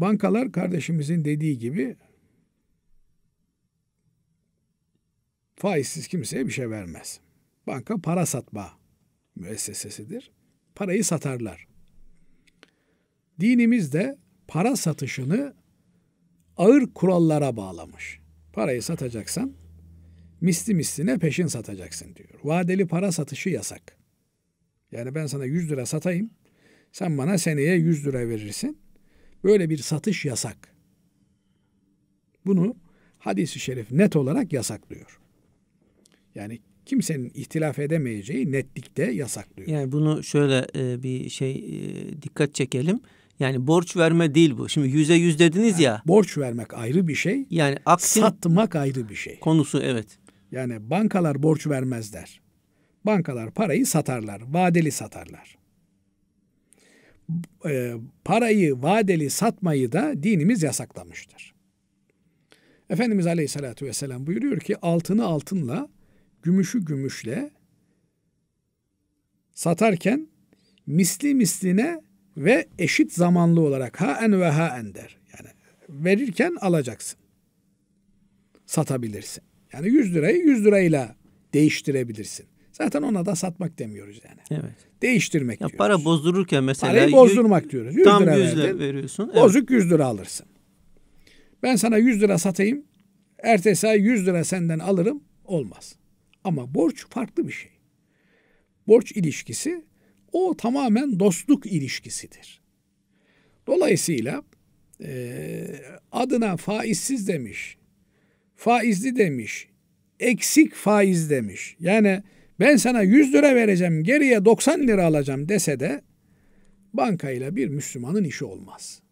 Bankalar kardeşimizin dediği gibi faizsiz kimseye bir şey vermez. Banka para satma müessesesidir. Parayı satarlar. Dinimiz de para satışını ağır kurallara bağlamış. Parayı satacaksan misli misline peşin satacaksın diyor. Vadeli para satışı yasak. Yani ben sana 100 lira satayım. Sen bana seneye 100 lira verirsin. Böyle bir satış yasak. Bunu hadisi şerif net olarak yasaklıyor. Yani kimsenin ihtilaf edemeyeceği netlikte yasaklıyor. Yani bunu şöyle e, bir şey e, dikkat çekelim. Yani borç verme değil bu. Şimdi yüze yüz dediniz yani, ya. Borç vermek ayrı bir şey. Yani aksin, satmak ayrı bir şey. Konusu evet. Yani bankalar borç vermezler. Bankalar parayı satarlar. Vadeli satarlar e, parayı vadeli satmayı da dinimiz yasaklamıştır. Efendimiz Aleyhisselatü Vesselam buyuruyor ki altını altınla, gümüşü gümüşle satarken misli misline ve eşit zamanlı olarak ha en ve ha en der. Yani verirken alacaksın. Satabilirsin. Yani 100 lirayı 100 lirayla değiştirebilirsin. Zaten ona da satmak demiyoruz yani. Evet. Değiştirmek ya diyoruz. Para bozdururken mesela. Parayı bozdurmak diyoruz. 100 tam lira 100 lira veriyorsun. Evet. Bozuk 100 lira alırsın. Ben sana 100 lira satayım. Ertesi ay 100 lira senden alırım. Olmaz. Ama borç farklı bir şey. Borç ilişkisi o tamamen dostluk ilişkisidir. Dolayısıyla e, adına faizsiz demiş, faizli demiş, eksik faiz demiş. Yani ben sana 100 lira vereceğim geriye 90 lira alacağım dese de bankayla bir Müslümanın işi olmaz.